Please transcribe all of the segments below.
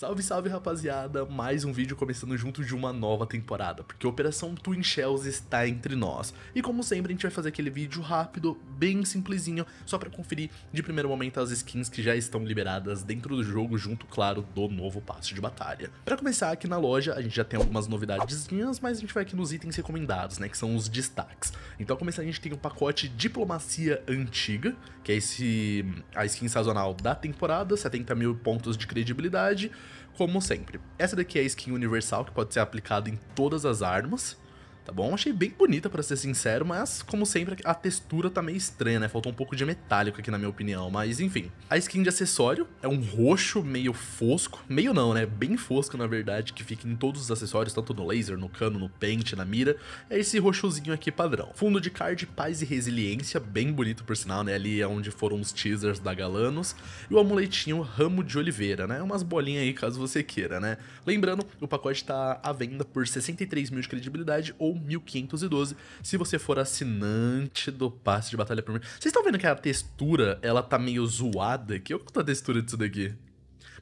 Salve, salve rapaziada! Mais um vídeo começando junto de uma nova temporada, porque a Operação Twin Shells está entre nós. E como sempre, a gente vai fazer aquele vídeo rápido, bem simplesinho, só para conferir de primeiro momento as skins que já estão liberadas dentro do jogo, junto, claro, do novo passe de batalha. Para começar, aqui na loja a gente já tem algumas novidadezinhas, mas a gente vai aqui nos itens recomendados, né, que são os destaques. Então, começar a gente tem o pacote Diplomacia Antiga, que é esse hum, a skin sazonal da temporada, 70 mil pontos de credibilidade, como sempre. Essa daqui é a skin universal que pode ser aplicada em todas as armas tá bom? Achei bem bonita, para ser sincero, mas, como sempre, a textura tá meio estranha, né? Faltou um pouco de metálico aqui, na minha opinião, mas enfim. A skin de acessório é um roxo meio fosco, meio não, né? Bem fosco, na verdade, que fica em todos os acessórios, tanto no laser, no cano, no pente, na mira. É esse roxozinho aqui padrão. Fundo de card, paz e resiliência, bem bonito, por sinal, né? Ali é onde foram os teasers da Galanos. E o amuletinho Ramo de Oliveira, né? Umas bolinhas aí, caso você queira, né? Lembrando, o pacote tá à venda por 63 mil de credibilidade ou ou 1512, se você for assinante do passe de batalha Primeiro, Vocês estão vendo que a textura, ela tá meio zoada aqui? Olha a textura disso daqui.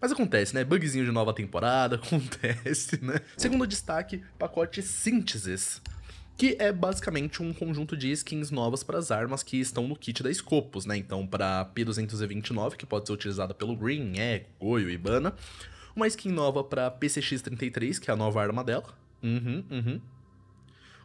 Mas acontece, né? Bugzinho de nova temporada, acontece, né? Segundo destaque, pacote Sínteses que é basicamente um conjunto de skins novas para as armas que estão no kit da Scopus, né? Então, para P229, que pode ser utilizada pelo Green, Echo, Goyo e Bana. Uma skin nova para PCX33, que é a nova arma dela. Uhum, uhum.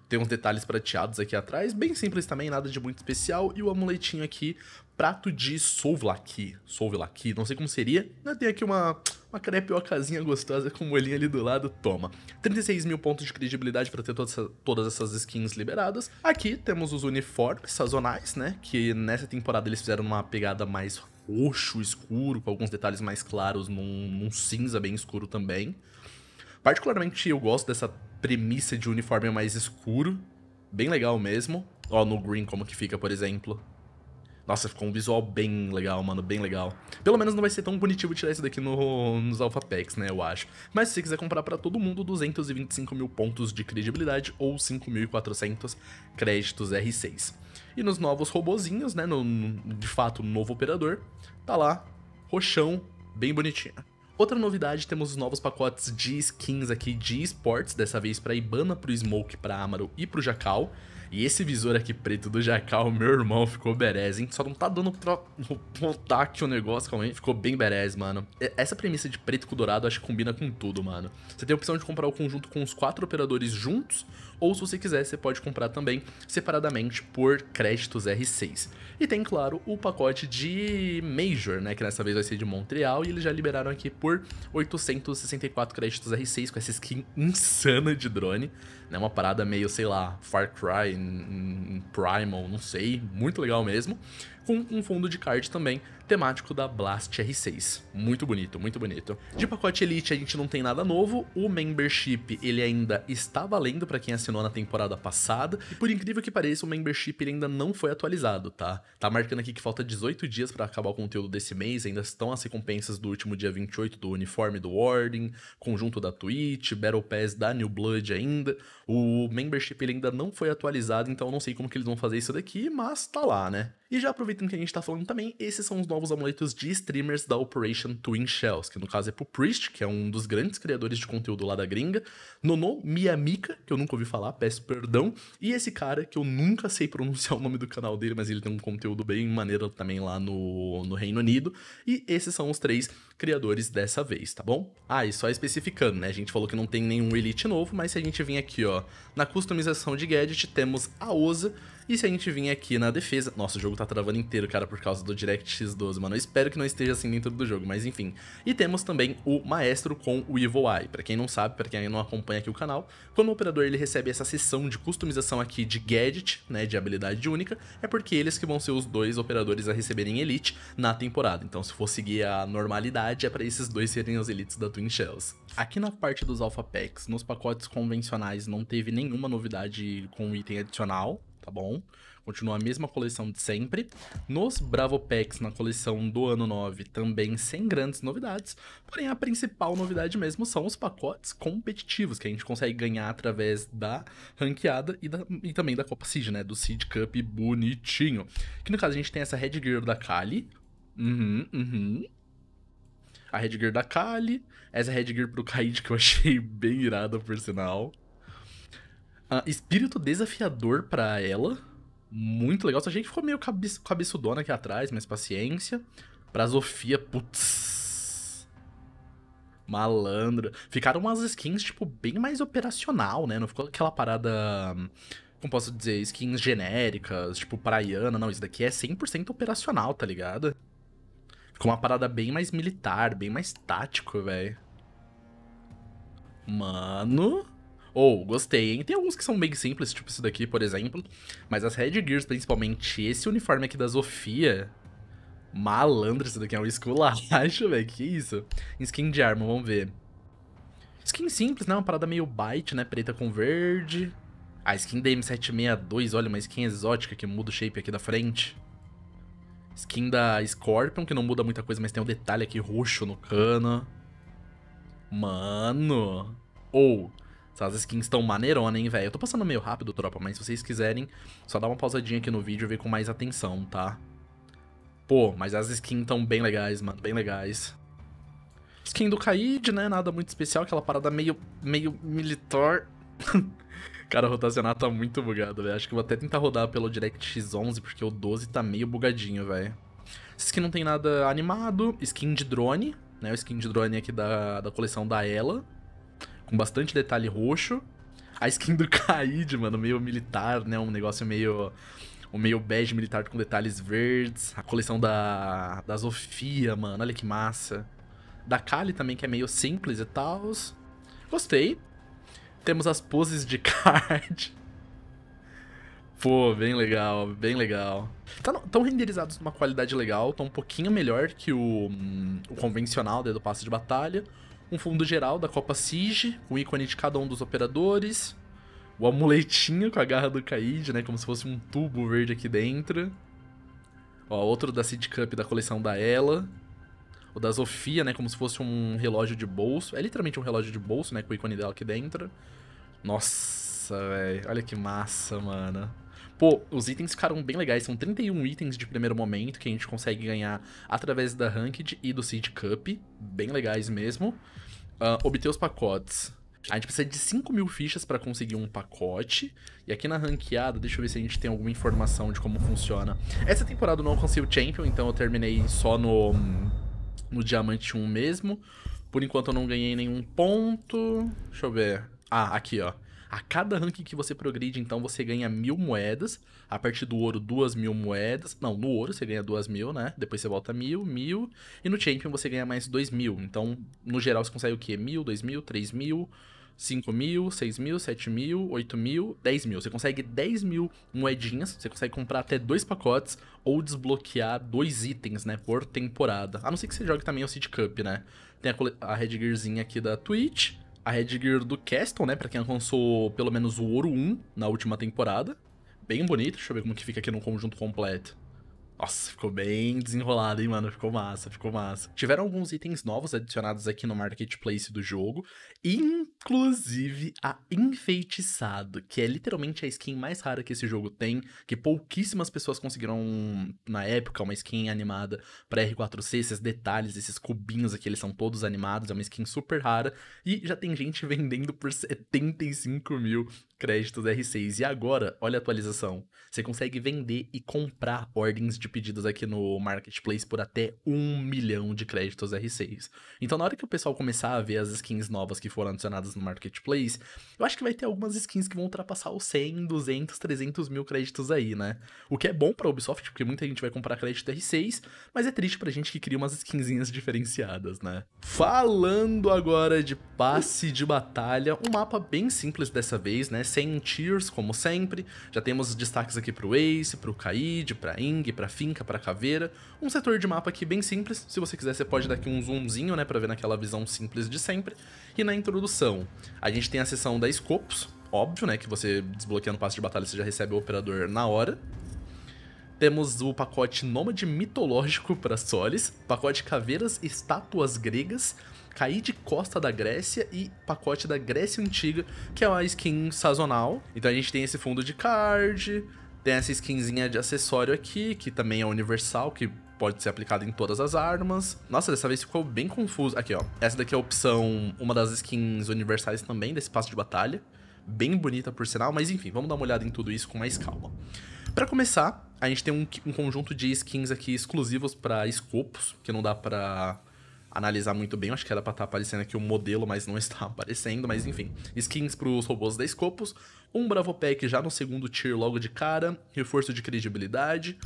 Tem uns detalhes prateados aqui atrás, bem simples também, nada de muito especial. E o amuletinho aqui, prato de souvlaki, souvlaki, não sei como seria. Né? Tem aqui uma, uma crepiocazinha gostosa com molhinho ali do lado, toma. 36 mil pontos de credibilidade para ter todas, todas essas skins liberadas. Aqui temos os uniformes sazonais, né? Que nessa temporada eles fizeram uma pegada mais roxo escuro, com alguns detalhes mais claros num, num cinza bem escuro também. Particularmente eu gosto dessa premissa de uniforme é mais escuro. Bem legal mesmo. Ó, no green como que fica, por exemplo. Nossa, ficou um visual bem legal, mano, bem legal. Pelo menos não vai ser tão bonitinho tirar isso daqui no, nos Alpha Packs, né, eu acho. Mas se você quiser comprar pra todo mundo, 225 mil pontos de credibilidade ou 5.400 créditos R6. E nos novos robozinhos, né, no, de fato, no novo operador, tá lá, roxão, bem bonitinho. Outra novidade, temos os novos pacotes de skins aqui de esportes, dessa vez para Ibana, para o Smoke, para Amaro e para o Jacal. E esse visor aqui preto do Jacal, meu irmão, ficou beres, hein? Só não tá dando pra montar aqui o negócio, calma aí. Ficou bem beres, mano. Essa premissa de preto com dourado acho que combina com tudo, mano. Você tem a opção de comprar o conjunto com os quatro operadores juntos ou se você quiser, você pode comprar também separadamente por créditos R6. E tem, claro, o pacote de Major, né, que nessa vez vai ser de Montreal, e eles já liberaram aqui por 864 créditos R6 com essa skin insana de drone, né, uma parada meio, sei lá, Far Cry, Primal, não sei, muito legal mesmo com um fundo de card também temático da Blast R6. Muito bonito, muito bonito. De pacote Elite a gente não tem nada novo, o membership ele ainda está valendo para quem assinou na temporada passada, e por incrível que pareça, o membership ele ainda não foi atualizado, tá? Tá marcando aqui que falta 18 dias para acabar o conteúdo desse mês, ainda estão as recompensas do último dia 28 do uniforme do Warden, conjunto da Twitch, Battle Pass da New Blood ainda. O membership ele ainda não foi atualizado, então eu não sei como que eles vão fazer isso daqui, mas tá lá, né? E já aproveitando aproveitando que a gente tá falando também, esses são os novos amuletos de streamers da Operation Twin Shells, que no caso é pro Priest, que é um dos grandes criadores de conteúdo lá da gringa, Nono Miyamika, que eu nunca ouvi falar, peço perdão, e esse cara, que eu nunca sei pronunciar o nome do canal dele, mas ele tem um conteúdo bem maneiro também lá no, no Reino Unido, e esses são os três criadores dessa vez, tá bom? Ah, e só especificando, né, a gente falou que não tem nenhum Elite novo, mas se a gente vir aqui, ó, na customização de gadget, temos a Oza, e se a gente vir aqui na defesa... Nossa, o jogo tá travando inteiro, cara, por causa do DirectX 12, mano. Eu espero que não esteja assim dentro do jogo, mas enfim. E temos também o Maestro com o Evil Eye. Pra quem não sabe, pra quem ainda não acompanha aqui o canal, quando o operador ele recebe essa seção de customização aqui de Gadget, né, de habilidade única, é porque eles que vão ser os dois operadores a receberem Elite na temporada. Então se for seguir a normalidade, é pra esses dois serem os Elites da Twin Shells. Aqui na parte dos Alpha Packs, nos pacotes convencionais não teve nenhuma novidade com item adicional, tá bom? Continua a mesma coleção de sempre. Nos Bravo Packs, na coleção do ano 9, também sem grandes novidades, porém a principal novidade mesmo são os pacotes competitivos, que a gente consegue ganhar através da ranqueada e, da, e também da Copa Seed, né? Do Seed Cup bonitinho. Que no caso a gente tem essa Red Gear da Kali. Uhum, uhum a Red Gear da Kali, essa Red Gear pro Kaid que eu achei bem irada, por sinal. Uh, espírito desafiador para ela. Muito legal. Só achei que ficou meio cabe cabeçudona aqui atrás, mas paciência. Pra Sofia, putz. Malandra. Ficaram umas skins, tipo, bem mais operacional, né? Não ficou aquela parada. Como posso dizer? Skins genéricas, tipo, praiana. Não, isso daqui é 100% operacional, tá ligado? Ficou uma parada bem mais militar, bem mais tático, velho. Mano. Ou, gostei, hein? Tem alguns que são meio simples, tipo esse daqui, por exemplo. Mas as Red Gears, principalmente esse uniforme aqui da Sofia... Malandro, isso daqui é um esculacho, velho. Que isso? Skin de arma, vamos ver. Skin simples, né? Uma parada meio bite né? Preta com verde. A ah, skin da M762, olha, uma skin exótica que muda o shape aqui da frente. Skin da Scorpion, que não muda muita coisa, mas tem um detalhe aqui roxo no cano. Mano! Ou, oh, essas skins estão maneirona, hein, velho? Eu tô passando meio rápido, tropa, mas se vocês quiserem, só dá uma pausadinha aqui no vídeo e ver com mais atenção, tá? Pô, mas as skins estão bem legais, mano, bem legais. Skin do Kaid, né? Nada muito especial, aquela parada meio, meio militar. Cara, a rotacionar tá muito bugado, velho. Acho que vou até tentar rodar pelo DirectX 11, porque o 12 tá meio bugadinho, velho. Skin não tem nada animado. Skin de drone, né? O skin de drone aqui da, da coleção da Ela com bastante detalhe roxo. A skin do Kaid, mano, meio militar, né? Um negócio meio. O meio bege militar com detalhes verdes. A coleção da, da Zofia, mano. Olha que massa. Da Kali também, que é meio simples e tal. Gostei. Temos as poses de card. Pô, bem legal, bem legal. Estão tá renderizados numa qualidade legal, estão um pouquinho melhor que o, hum, o convencional né, do passe de batalha um fundo geral da Copa Sige, com o ícone de cada um dos operadores, o amuletinho com a garra do Kaid, né, como se fosse um tubo verde aqui dentro. Ó, outro da Seed Cup da coleção da Ela. O da Sofia, né, como se fosse um relógio de bolso. É literalmente um relógio de bolso, né, com o ícone dela aqui dentro. Nossa, velho, olha que massa, mano. Pô, os itens ficaram bem legais. São 31 itens de primeiro momento que a gente consegue ganhar através da Ranked e do Seed Cup. Bem legais mesmo. Uh, obter os pacotes. A gente precisa de 5 mil fichas para conseguir um pacote. E aqui na ranqueada, deixa eu ver se a gente tem alguma informação de como funciona. Essa temporada eu não consegui o Champion, então eu terminei só no, no Diamante 1 mesmo. Por enquanto eu não ganhei nenhum ponto. Deixa eu ver. Ah, aqui ó. A cada ranking que você progride, então, você ganha mil moedas. A partir do ouro, duas mil moedas. Não, no ouro você ganha duas mil, né? Depois você volta mil, mil. E no champion você ganha mais dois mil. Então, no geral, você consegue o quê? Mil, dois mil, três mil... cinco mil, seis mil, sete mil, oito mil, dez mil. Você consegue dez mil moedinhas, você consegue comprar até dois pacotes ou desbloquear dois itens, né, por temporada. A não ser que você jogue também o City Cup, né? Tem a, a Red Gearzinha aqui da Twitch, a Red Gear do Castle, né? Pra quem alcançou pelo menos o Ouro 1 na última temporada. Bem bonito, deixa eu ver como que fica aqui no conjunto completo. Nossa, ficou bem desenrolado, hein, mano? Ficou massa, ficou massa. Tiveram alguns itens novos adicionados aqui no marketplace do jogo, inclusive a Enfeitiçado, que é literalmente a skin mais rara que esse jogo tem, que pouquíssimas pessoas conseguiram na época, uma skin animada para R4C, esses detalhes, esses cubinhos aqui, eles são todos animados, é uma skin super rara, e já tem gente vendendo por 75 mil créditos R6. E agora, olha a atualização, você consegue vender e comprar ordens de de pedidos aqui no Marketplace por até 1 milhão de créditos R6. Então, na hora que o pessoal começar a ver as skins novas que foram adicionadas no Marketplace, eu acho que vai ter algumas skins que vão ultrapassar os 100, 200, 300 mil créditos aí, né? O que é bom pra Ubisoft, porque muita gente vai comprar crédito R6, mas é triste pra gente que cria umas skinzinhas diferenciadas, né? Falando agora de passe de batalha, um mapa bem simples dessa vez, né? Sem tiers, como sempre. Já temos destaques aqui pro Ace, pro Kaid, pra Ing, pra finca para caveira, um setor de mapa aqui bem simples, se você quiser você pode dar aqui um zoomzinho, né, para ver naquela visão simples de sempre. E na introdução, a gente tem a seção da Scopes, óbvio, né, que você desbloqueando o passe de batalha você já recebe o operador na hora. Temos o pacote Nômade Mitológico para Solis, pacote Caveiras Estátuas Gregas, Caí de Costa da Grécia e pacote da Grécia Antiga, que é uma skin sazonal. Então a gente tem esse fundo de card, tem essa skinzinha de acessório aqui, que também é universal, que pode ser aplicada em todas as armas. Nossa, dessa vez ficou bem confuso. Aqui, ó. Essa daqui é a opção, uma das skins universais também desse passo de batalha. Bem bonita, por sinal, mas enfim, vamos dar uma olhada em tudo isso com mais calma. Para começar, a gente tem um, um, conjunto de skins aqui exclusivos para escopos, que não dá para analisar muito bem. Eu acho que era pra estar tá aparecendo aqui o um modelo, mas não está aparecendo. Mas enfim, skins pros robôs da Escopos. Um Bravo Pack já no segundo tier logo de cara. Reforço de credibilidade.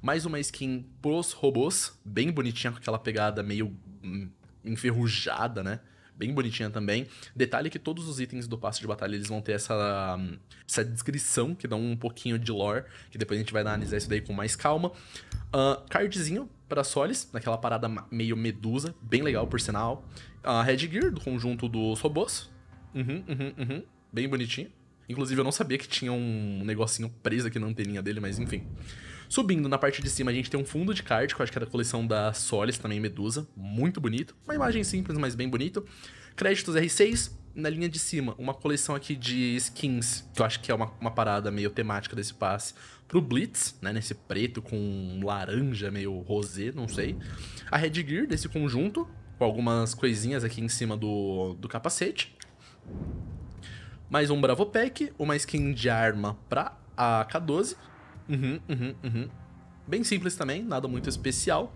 Mais uma skin pros robôs. Bem bonitinha, com aquela pegada meio hum, enferrujada, né? Bem bonitinha também. Detalhe que todos os itens do passe de batalha eles vão ter essa, hum, essa descrição, que dá um pouquinho de lore, que depois a gente vai analisar isso daí com mais calma. Uh, cardzinho para Solis, naquela parada meio medusa, bem legal por sinal. A Red Gear, do conjunto dos robôs. Uhum, uhum, uhum. Bem bonitinho. Inclusive, eu não sabia que tinha um negocinho preso aqui na anteninha dele, mas enfim. Subindo na parte de cima, a gente tem um fundo de card, que eu acho que era é a coleção da Solis, também Medusa. Muito bonito. Uma imagem simples, mas bem bonito. Créditos R6, na linha de cima, uma coleção aqui de skins, que eu acho que é uma, uma parada meio temática desse passe, pro Blitz, né, nesse preto com laranja, meio rosé, não sei. A Red Gear desse conjunto, com algumas coisinhas aqui em cima do, do capacete. Mais um Bravo Pack, uma skin de arma pra AK-12. Uhum, uhum, uhum. Bem simples também, nada muito especial.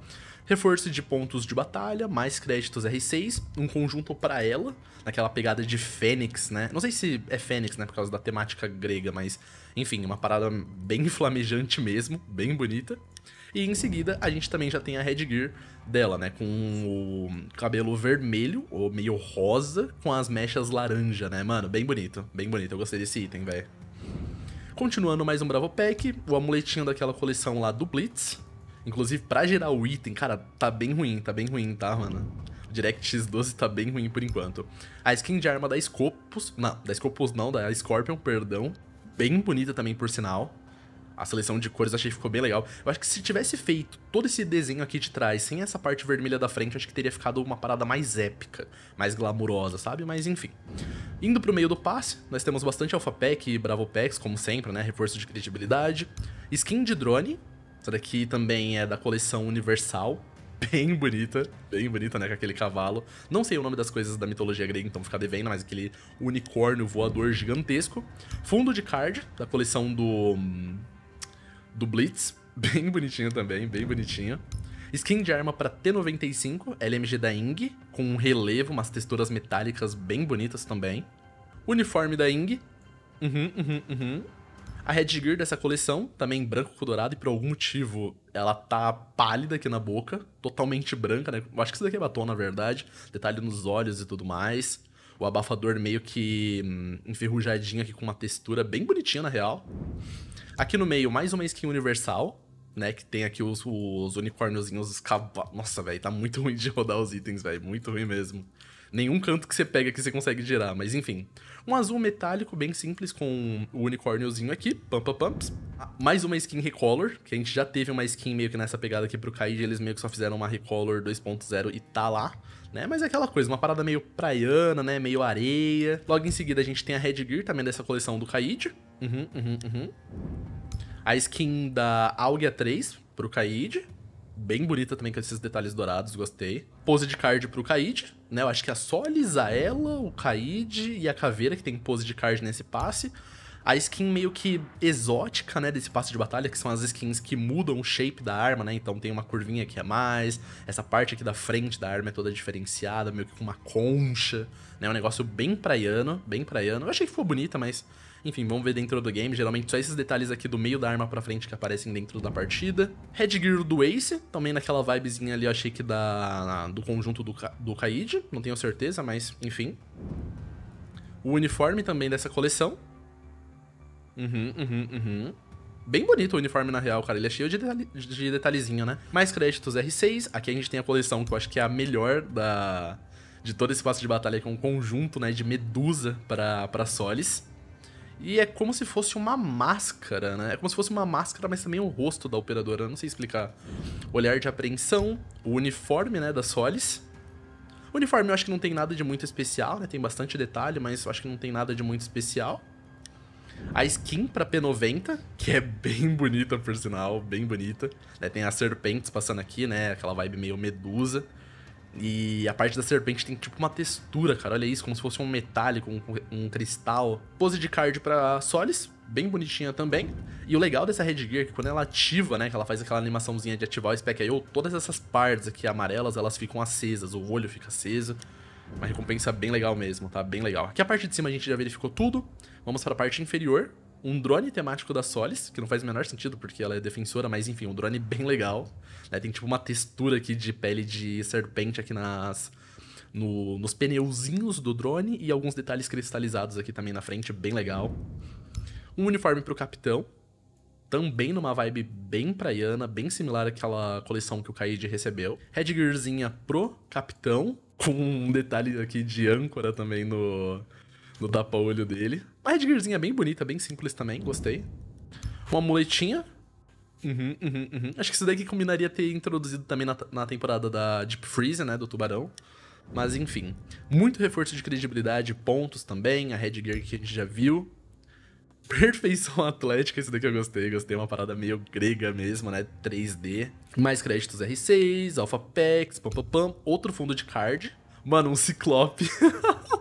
Reforço de pontos de batalha, mais créditos R6, um conjunto para ela, naquela pegada de Fênix, né? Não sei se é Fênix, né, por causa da temática grega, mas enfim, uma parada bem flamejante mesmo, bem bonita. E em seguida, a gente também já tem a headgear dela, né? Com o cabelo vermelho, ou meio rosa, com as mechas laranja, né? Mano, bem bonito, bem bonito. Eu gostei desse item, velho. Continuando mais um Bravo Pack, o amuletinho daquela coleção lá do Blitz. Inclusive, pra gerar o item, cara, tá bem ruim, tá bem ruim, tá, mano? O DirectX 12 tá bem ruim por enquanto. A skin de arma da Scopus, não, da Scopus não, da Scorpion, perdão. Bem bonita também, por sinal. A seleção de cores achei que ficou bem legal. Eu acho que se tivesse feito todo esse desenho aqui de trás, sem essa parte vermelha da frente, acho que teria ficado uma parada mais épica, mais glamurosa, sabe? Mas enfim. Indo pro meio do passe, nós temos bastante Alpha Pack e Bravo Packs, como sempre, né? Reforço de credibilidade. Skin de drone, essa daqui também é da coleção Universal. Bem bonita, bem bonita, né? Com aquele cavalo. Não sei o nome das coisas da mitologia grega, então fica devendo, mas aquele unicórnio voador gigantesco. Fundo de card, da coleção do. Hum, do Blitz. Bem bonitinho também, bem bonitinho. Skin de arma para T95, LMG da Ing, com um relevo, umas texturas metálicas bem bonitas também. Uniforme da Ing. Uhum, uhum, uhum. A Red Gear dessa coleção, também branco com dourado, e por algum motivo ela tá pálida aqui na boca, totalmente branca, né? Eu acho que isso daqui é batom, na verdade. Detalhe nos olhos e tudo mais. O abafador meio que hum, enferrujadinho aqui com uma textura bem bonitinha, na real. Aqui no meio, mais uma skin universal, né? Que tem aqui os, os unicórniozinhos, os cavalos. Nossa, velho, tá muito ruim de rodar os itens, velho. Muito ruim mesmo nenhum canto que você pega que você consegue girar, mas enfim. Um azul metálico bem simples com o unicórniozinho aqui, pam pam pumps. Ah, mais uma skin recolor, que a gente já teve uma skin meio que nessa pegada aqui pro Kaid, eles meio que só fizeram uma recolor 2.0 e tá lá. Né? Mas é aquela coisa, uma parada meio praiana, né? Meio areia. Logo em seguida a gente tem a Red Gear também dessa coleção do Kaid. Uhum, uhum, uhum. A skin da Algia 3 pro Kaid bem bonita também, com esses detalhes dourados, gostei. Pose de card pro Kaid, né? Eu acho que é só a ela o Kaid e a Caveira que tem pose de card nesse passe. A skin meio que exótica, né, desse passe de batalha, que são as skins que mudam o shape da arma, né? Então tem uma curvinha aqui a é mais, essa parte aqui da frente da arma é toda diferenciada, meio que com uma concha, né? Um negócio bem praiano, bem praiano. Eu achei que ficou bonita, mas enfim, vamos ver dentro do game. Geralmente só esses detalhes aqui do meio da arma pra frente que aparecem dentro da partida. Headgear do Ace, também naquela vibezinha ali, achei que da, do conjunto do, do Kaid. Não tenho certeza, mas enfim. O uniforme também dessa coleção. Uhum, uhum, uhum. Bem bonito o uniforme, na real, cara. Ele é cheio de, detalhe, de detalhezinho, né? Mais créditos R6. Aqui a gente tem a coleção que eu acho que é a melhor da... De todo esse espaço de batalha, que é um conjunto, né, de Medusa para Solis. E é como se fosse uma máscara, né? É como se fosse uma máscara, mas também o rosto da operadora, não sei explicar. Olhar de apreensão, o uniforme, né, da Solis. O uniforme eu acho que não tem nada de muito especial, né? Tem bastante detalhe, mas eu acho que não tem nada de muito especial. A skin pra P90, que é bem bonita, por sinal, bem bonita. Né? Tem as serpentes passando aqui, né? Aquela vibe meio medusa. E a parte da serpente tem tipo uma textura, cara. Olha isso, como se fosse um metálico, um, um cristal. Pose de card pra Solis, bem bonitinha também. E o legal dessa Red Gear é que quando ela ativa, né, que ela faz aquela animaçãozinha de ativar o Spec IO, todas essas partes aqui amarelas, elas ficam acesas, o olho fica aceso. Uma recompensa bem legal mesmo, tá? Bem legal. Aqui a parte de cima a gente já verificou tudo. Vamos para a parte inferior, um drone temático da Solis, que não faz o menor sentido porque ela é defensora, mas enfim, um drone bem legal. Né? Tem tipo uma textura aqui de pele de serpente aqui nas. No, nos pneuzinhos do drone e alguns detalhes cristalizados aqui também na frente, bem legal. Um uniforme pro capitão, também numa vibe bem praiana, bem similar àquela coleção que o Kaid recebeu. Headgearzinha pro capitão, com um detalhe aqui de âncora também no, no tapa-olho dele. Uma headgearzinha bem bonita, bem simples também, gostei. Uma muletinha. Uhum, uhum, uhum. Acho que isso daqui combinaria ter introduzido também na, na temporada da Deep Freeze, né, do tubarão. Mas enfim, muito reforço de credibilidade, pontos também, a headgear que a gente já viu. Perfeição atlética, esse daqui eu gostei, gostei, uma parada meio grega mesmo, né? 3D. Mais créditos R6, Alpha Packs, pam, pam, pam. Outro fundo de card. Mano, um ciclope.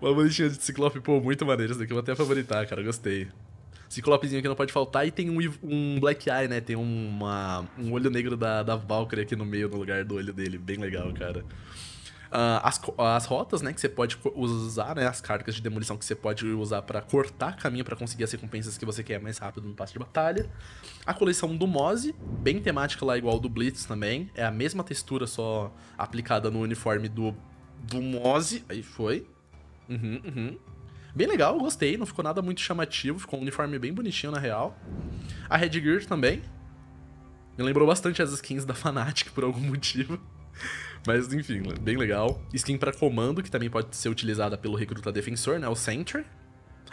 Uma bonitinha de Ciclope, pô, muito maneiro. Isso daqui eu vou até favoritar, cara. Gostei. Ciclopezinho que não pode faltar. E tem um, um Black Eye, né? Tem uma, um olho negro da, da Valkyrie aqui no meio, no lugar do olho dele. Bem legal, cara. Uh, as, as rotas, né, que você pode usar, né, as cargas de demolição que você pode usar para cortar caminho para conseguir as recompensas que você quer mais rápido no passe de batalha. A coleção do Mose bem temática lá igual do Blitz também, é a mesma textura só aplicada no uniforme do do Mose aí foi. Uhum, uhum. Bem legal, gostei. Não ficou nada muito chamativo. Ficou um uniforme bem bonitinho, na real. A Red Gear também. Me lembrou bastante as skins da Fnatic por algum motivo. Mas, enfim, bem legal. Skin para comando, que também pode ser utilizada pelo recruta defensor, né? O Sentry.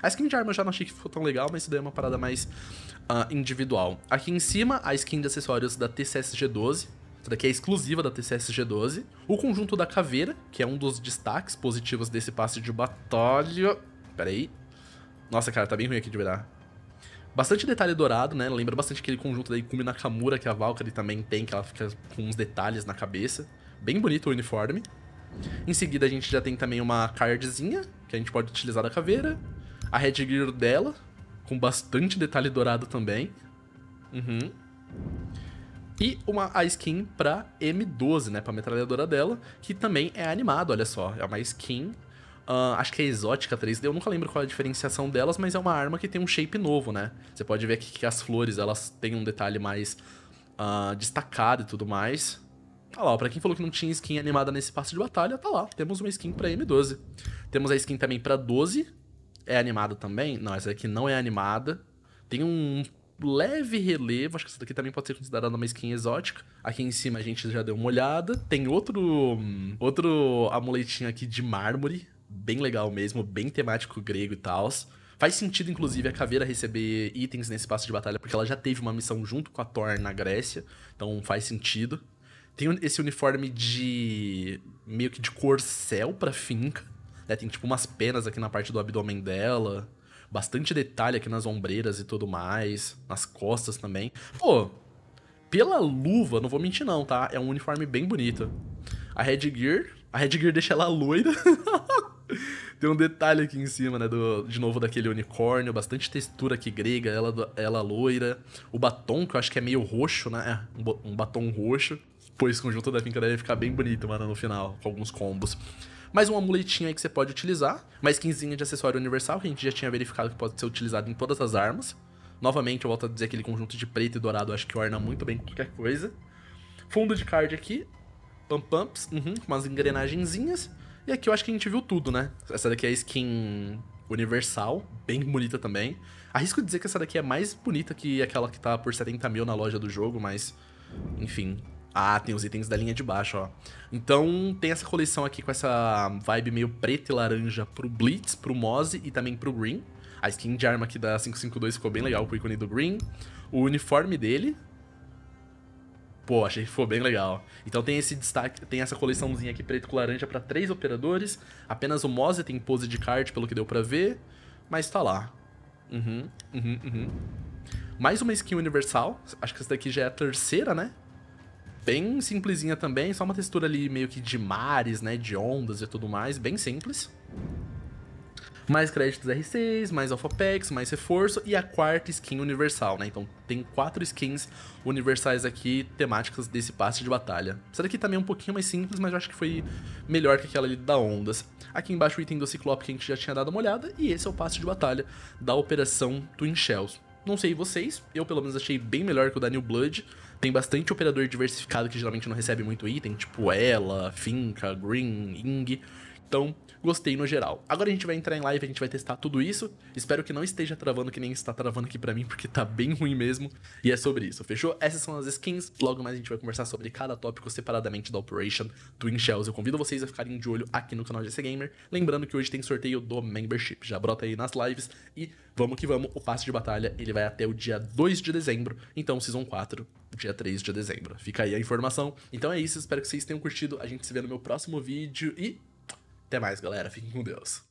A skin de arma eu já não achei que ficou tão legal, mas isso daí é uma parada mais uh, individual. Aqui em cima, a skin de acessórios da TCSG12. Essa daqui é exclusiva da TCSG12. O conjunto da caveira, que é um dos destaques positivos desse passe de batalha. Pera aí. Nossa, cara, tá bem ruim aqui de virar. Bastante detalhe dourado, né? Lembra bastante aquele conjunto da Ikumi Nakamura que a Valkyrie também tem, que ela fica com uns detalhes na cabeça. Bem bonito o uniforme. Em seguida a gente já tem também uma cardzinha, que a gente pode utilizar da caveira. A headgear dela, com bastante detalhe dourado também. Uhum. E uma, a skin pra M12, né? Pra metralhadora dela, que também é animado, olha só. É uma skin, uh, acho que é exótica 3D, eu nunca lembro qual é a diferenciação delas, mas é uma arma que tem um shape novo, né? Você pode ver aqui que as flores, elas têm um detalhe mais uh, destacado e tudo mais. Tá lá, ó, pra quem falou que não tinha skin animada nesse passe de batalha, tá lá. Temos uma skin pra M12. Temos a skin também pra 12. É animada também? Não, essa aqui não é animada. Tem um leve relevo. Acho que essa daqui também pode ser considerada uma skin exótica. Aqui em cima a gente já deu uma olhada. Tem outro, outro amuletinho aqui de mármore. Bem legal mesmo, bem temático grego e tal. Faz sentido, inclusive, a caveira receber itens nesse passo de batalha, porque ela já teve uma missão junto com a Thor na Grécia. Então faz sentido. Tem esse uniforme de. meio que de corcel pra finca. Né? Tem tipo umas penas aqui na parte do abdômen dela bastante detalhe aqui nas ombreiras e tudo mais, nas costas também. Pô, pela luva, não vou mentir não, tá? É um uniforme bem bonito. A headgear, a headgear deixa ela loira. Tem um detalhe aqui em cima, né? Do, de novo, daquele unicórnio, bastante textura aqui grega, ela, ela loira. O batom, que eu acho que é meio roxo, né? É, um, um batom roxo. Pô, esse conjunto da finca deve ficar bem bonito, mano, no final, com alguns combos. Mais um amuletinho aí que você pode utilizar. Mais skinzinha de acessório universal, que a gente já tinha verificado que pode ser utilizado em todas as armas. Novamente, eu volto a dizer aquele conjunto de preto e dourado, acho que orna muito bem qualquer coisa. Fundo de card aqui. Pump pumps, uhum, com umas engrenagenzinhas. E aqui eu acho que a gente viu tudo, né? Essa daqui é a skin universal, bem bonita também. Arrisco dizer que essa daqui é mais bonita que aquela que tá por 70 mil na loja do jogo, mas enfim, ah, tem os itens da linha de baixo, ó. Então tem essa coleção aqui com essa vibe meio preta e laranja pro Blitz, pro Mose e também pro Green. A skin de arma aqui da 552 ficou bem legal com o ícone do Green. O uniforme dele. Pô, achei que ficou bem legal. Então tem esse destaque, tem essa coleçãozinha aqui preto com laranja para três operadores. Apenas o Mose tem pose de card, pelo que deu pra ver. Mas tá lá. Uhum, uhum, uhum. Mais uma skin universal. Acho que essa daqui já é a terceira, né? bem simplesinha também, só uma textura ali meio que de mares, né, de ondas e tudo mais, bem simples. Mais créditos R6, mais Packs mais reforço e a quarta skin universal, né? Então tem quatro skins universais aqui, temáticas desse passe de batalha. Essa daqui também tá é um pouquinho mais simples, mas eu acho que foi melhor que aquela ali da Ondas. Aqui embaixo o item do Ciclope que a gente já tinha dado uma olhada e esse é o passe de batalha da Operação Twin Shells. Não sei vocês, eu pelo menos achei bem melhor que o da New Blood. Tem bastante operador diversificado que geralmente não recebe muito item, tipo ela, Finca, Green, Ing. Então, gostei no geral. Agora a gente vai entrar em live, a gente vai testar tudo isso. Espero que não esteja travando que nem está travando aqui para mim, porque tá bem ruim mesmo. E é sobre isso, fechou? Essas são as skins. Logo mais a gente vai conversar sobre cada tópico separadamente da Operation Twin Shells. Eu convido vocês a ficarem de olho aqui no canal GC Gamer. Lembrando que hoje tem sorteio do membership. Já brota aí nas lives e vamos que vamos. O passe de batalha, ele vai até o dia 2 de dezembro. Então, Season 4, dia 3 de dezembro. Fica aí a informação. Então é isso, espero que vocês tenham curtido. A gente se vê no meu próximo vídeo e até mais, galera. Fiquem com Deus.